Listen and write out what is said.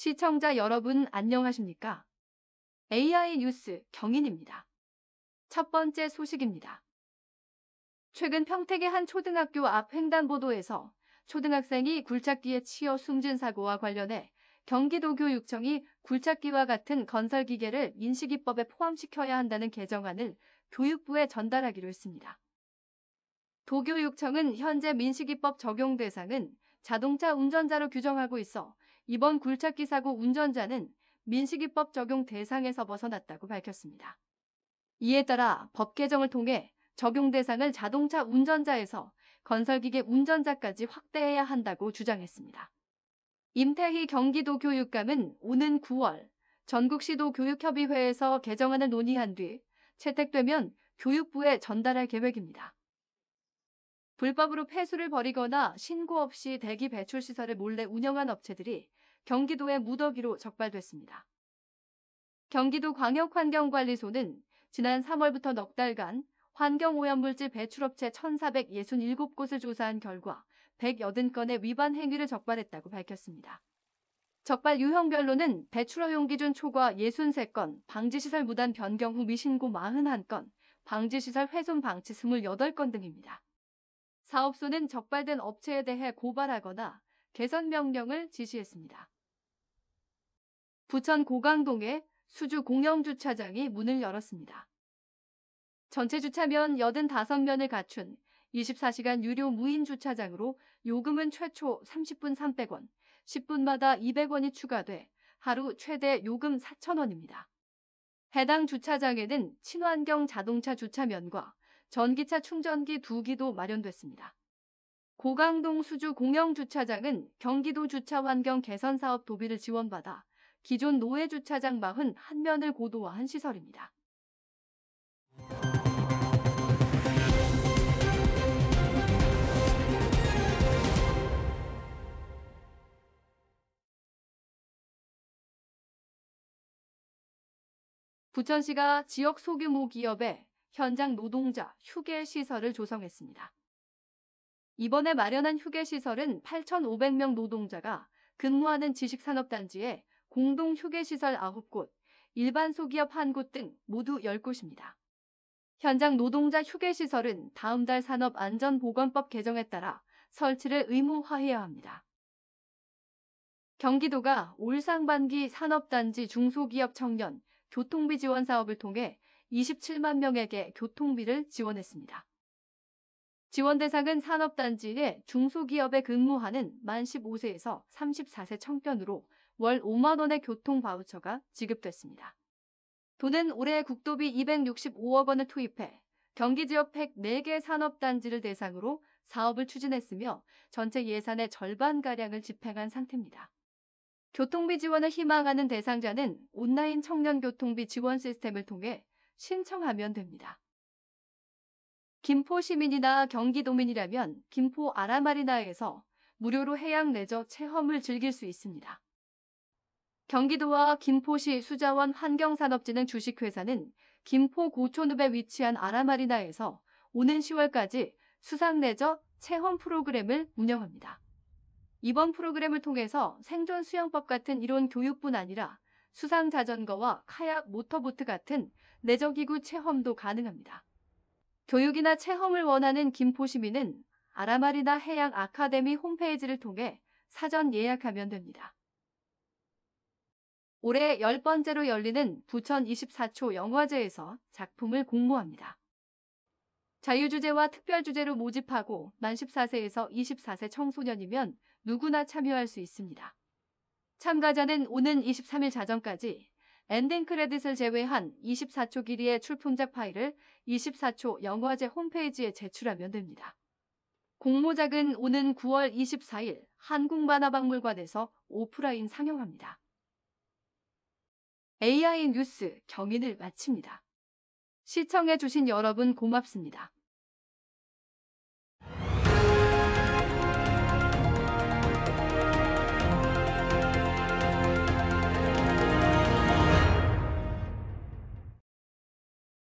시청자 여러분 안녕하십니까? AI 뉴스 경인입니다. 첫 번째 소식입니다. 최근 평택의 한 초등학교 앞 횡단보도에서 초등학생이 굴착기에 치여 숨진 사고와 관련해 경기도 교육청이 굴착기와 같은 건설기계를 인식이법에 포함시켜야 한다는 개정안을 교육부에 전달하기로 했습니다. 도교육청은 현재 민식이법 적용 대상은 자동차 운전자로 규정하고 있어 이번 굴착기 사고 운전자는 민식이법 적용 대상에서 벗어났다고 밝혔습니다. 이에 따라 법 개정을 통해 적용 대상을 자동차 운전자에서 건설기계 운전자까지 확대해야 한다고 주장했습니다. 임태희 경기도 교육감은 오는 9월 전국시도 교육협의회에서 개정안을 논의한 뒤 채택되면 교육부에 전달할 계획입니다. 불법으로 폐수를 벌이거나 신고 없이 대기 배출 시설을 몰래 운영한 업체들이 경기도의 무더기로 적발됐습니다. 경기도 광역환경관리소는 지난 3월부터 넉 달간 환경오염물질 배출업체 1,467곳을 조사한 결과 180건의 위반 행위를 적발했다고 밝혔습니다. 적발 유형별로는 배출허용 기준 초과 63건, 방지시설 무단 변경 후 미신고 41건, 방지시설 훼손 방치 28건 등입니다. 사업소는 적발된 업체에 대해 고발하거나 개선 명령을 지시했습니다. 부천 고강동의 수주 공영주차장이 문을 열었습니다. 전체 주차면 85면을 갖춘 24시간 유료 무인 주차장으로 요금은 최초 30분 300원, 10분마다 200원이 추가돼 하루 최대 요금 4,000원입니다. 해당 주차장에는 친환경 자동차 주차면과 전기차 충전기 2기도 마련됐습니다. 고강동 수주 공영주차장은 경기도 주차환경 개선 사업 도비를 지원받아 기존 노예 주차장 41면을 고도화한 시설입니다. 부천시가 지역 소규모 기업에 현장 노동자 휴게 시설을 조성했습니다. 이번에 마련한 휴게 시설은 8,500명 노동자가 근무하는 지식산업단지에 공동 휴게시설 9곳, 일반 소기업 1곳 등 모두 10곳입니다. 현장 노동자 휴게시설은 다음 달 산업안전보건법 개정에 따라 설치를 의무화해야 합니다. 경기도가 올 상반기 산업단지 중소기업 청년 교통비 지원 사업을 통해 27만 명에게 교통비를 지원했습니다. 지원 대상은 산업단지의 중소기업에 근무하는 만 15세에서 34세 청년으로 월 5만 원의 교통 바우처가 지급됐습니다. 돈은 올해 국도비 265억 원을 투입해 경기 지역 104개 산업단지를 대상으로 사업을 추진했으며 전체 예산의 절반가량을 집행한 상태입니다. 교통비 지원을 희망하는 대상자는 온라인 청년 교통비 지원 시스템을 통해 신청하면 됩니다. 김포 시민이나 경기도민이라면 김포 아라마리나에서 무료로 해양 레저 체험을 즐길 수 있습니다. 경기도와 김포시 수자원 환경산업진흥 주식회사는 김포 고촌읍에 위치한 아라마리나에서 오는 10월까지 수상 레저 체험 프로그램을 운영합니다. 이번 프로그램을 통해서 생존 수영법 같은 이론 교육뿐 아니라 수상 자전거와 카약 모터보트 같은 내적기구 체험도 가능합니다. 교육이나 체험을 원하는 김포시민은 아라마리나 해양 아카데미 홈페이지를 통해 사전 예약하면 됩니다. 올해 열 번째로 열리는 부천 24초 영화제에서 작품을 공모합니다. 자유주제와 특별주제로 모집하고 만 14세에서 24세 청소년이면 누구나 참여할 수 있습니다. 참가자는 오는 23일 자정까지 엔딩 크레딧을 제외한 24초 길이의 출품작 파일을 24초 영화제 홈페이지에 제출하면 됩니다. 공모작은 오는 9월 24일 한국만화박물관에서 오프라인 상영합니다. AI 뉴스 경인을 마칩니다. 시청해주신 여러분 고맙습니다.